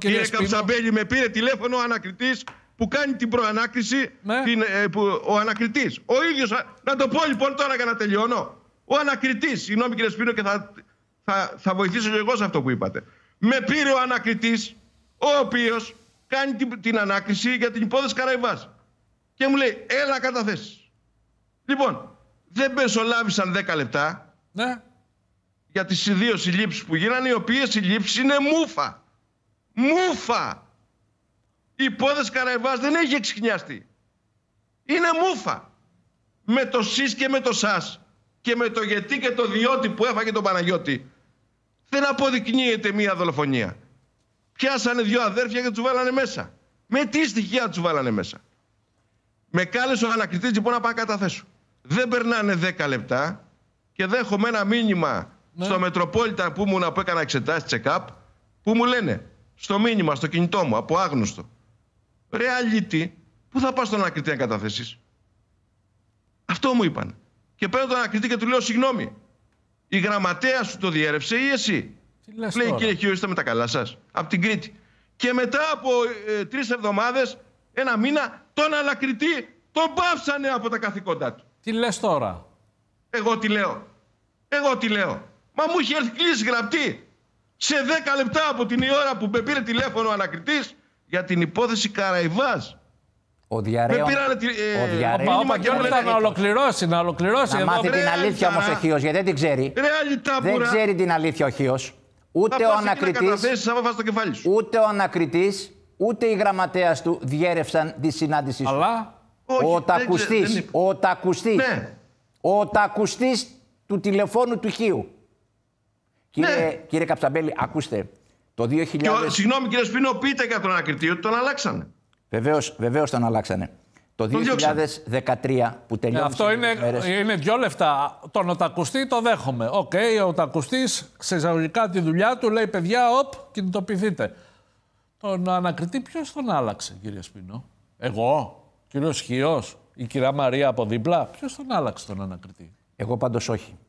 Κύριε Καψαμπέλη, με πήρε τηλέφωνο ο ανακριτής που κάνει την προανάκριση. Ναι. Την, ε, που, ο ανακριτής. Ο ίδιος. Να το πω λοιπόν τώρα για να τελειώνω. Ο ανακριτής, συγγνώμη κύριε Σπύρο και θα, θα, θα βοηθήσω και εγώ σε αυτό που είπατε. Με πήρε ο ανακριτής, ο οποίος κάνει την, την ανάκριση για την υπόθεση Καραϊβάς. Και μου λέει, έλα καταθέσεις. Λοιπόν, δεν μεσολάβησαν 10 λεπτά. Ναι. Για τις δύο συλλήψεις που γίνανε, οι οποίες συλλήψεις είναι μούφα. Μούφα. Η υπόθεση Καραϊβάς δεν έχει εξηγνιαστεί. Είναι μούφα. Με το ΣΥΣ και με το σας και με το γιατί και το διότι που έφαγε τον Παναγιώτη δεν αποδεικνύεται μία δολοφονία. Πιάσανε δύο αδέρφια και τους βάλανε μέσα. Με τι στοιχεία τους βάλανε μέσα. Με κάλεσε ο ανακριτής λοιπόν να πάω να καταθέσω. Δεν περνάνε δέκα λεπτά και δέχομαι ένα μήνυμα ναι. στο Μετροπόλιτα που ήμουν που έκανα εξετάσεις check-up που μου λένε στο μήνυμα, στο κινητό μου, από άγνωστο. Ρε πού θα πας στον ανακριτή να καταθέσεις. Αυτό μου είπαν. Και παίρνω τον ανακριτή και του λέω συγγνώμη. Η γραμματέα σου το διέρευσε ή εσύ. Τι λες Λέει τώρα. κύριε Χιού, είστε με τα καλά σας. Από την Κρήτη. Και μετά από ε, τρεις εβδομάδες, ένα μήνα, τον ανακριτή τον πάψανε από τα καθήκοντά του. Τι λες τώρα. Εγώ τι λέω. Εγώ τι λέω. Μα μου είχε έρθει γραπτή σε 10 λεπτά από την ώρα που με πήρε τηλέφωνο ο ανακριτής για την υπόθεση Καραϊβάζ. Ο Διαρέων. Με πήρανε τη, ε, ο Διαρέων. να ολοκληρώσει, να ολοκληρώσει. Να μάθει την αλήθεια όμως ο Χίο, γιατί δεν την ξέρει. δεν ξέρει την αλήθεια ο Χίο. Ούτε ο ανακριτή. Ούτε ο ανακριτής, ούτε η γραμματέας του διέρευσαν τη συνάντησή σου. Αλλά. Ο τακουστή. Ο τακουστής. Ναι. Ο τακουστής του τηλεφώνου του Χίου ναι. Κύριε, ναι. κύριε Καψαμπέλη, ακούστε. Το 2000... συγγνώμη κύριε Σπίνο, πείτε για τον ανακριτή ότι τον αλλάξανε. Βεβαίως βεβαίως τον αλλάξανε. Το 2013 που τελειώνει. Αυτό είναι, είναι δυο λεφτά. Τον οτακουστή το δέχομαι. Οκ, okay, ο οτακουστή σε εισαγωγικά τη δουλειά του λέει: Παιδιά, οπ, κινητοποιηθείτε. Τον ανακριτή, ποιος τον άλλαξε, κύριε Σπινό. Εγώ, κύριος Χιός, η κυρία Μαρία από δίπλα. Ποιος τον άλλαξε τον ανακριτή. Εγώ πάντως όχι.